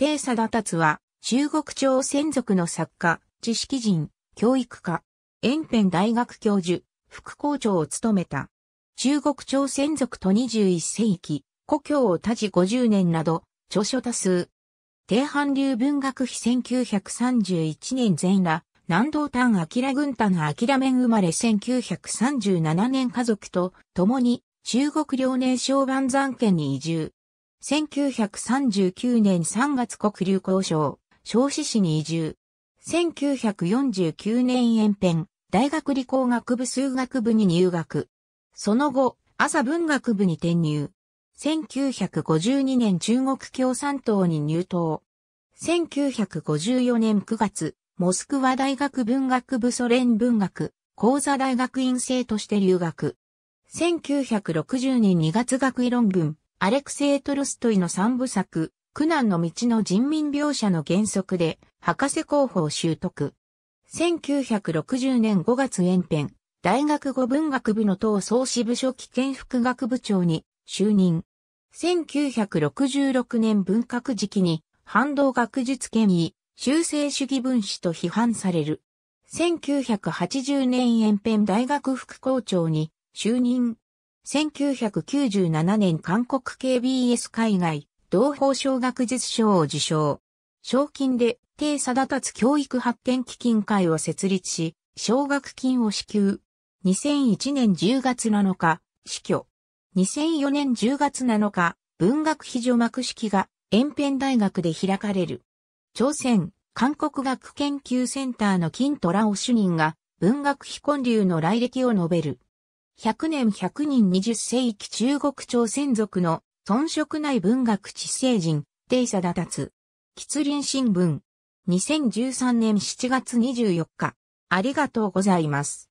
定貞達は、中国朝鮮族の作家、知識人、教育家、延辺大学教授、副校長を務めた。中国朝鮮族と21世紀、故郷を立ち50年など、著書多数。低半流文学碑1931年前ら、南道丹明軍丹明面生まれ1937年家族と共に中国遼寧省万山県に移住。1939年3月国流交渉、少子市に移住。1949年延編、大学理工学部数学部に入学。その後、朝文学部に転入。1952年中国共産党に入党。1954年9月、モスクワ大学文学部ソ連文学、講座大学院生として留学。1960年2月学位論文、アレクセイ・トルストイの三部作、苦難の道の人民描写の原則で、博士候補を習得。1960年5月延編、大学語文学部の党総支部書記兼副学部長に就任。1966年文革時期に反動学術権威、修正主義分子と批判される。1980年延編大学副校長に就任。1997年韓国 KBS 海外、同胞小学術賞を受賞。賞金で、低立つ教育発展基金会を設立し、奨学金を支給。2001年10月7日、死去。2004年10月7日、文学非除幕式が、延辺大学で開かれる。朝鮮、韓国学研究センターの金虎夫主任が、文学非根流の来歴を述べる。100年100人20世紀中国朝鮮族の、遜色ない文学知性人、定佐だ達。吉林新聞。2013年7月24日。ありがとうございます。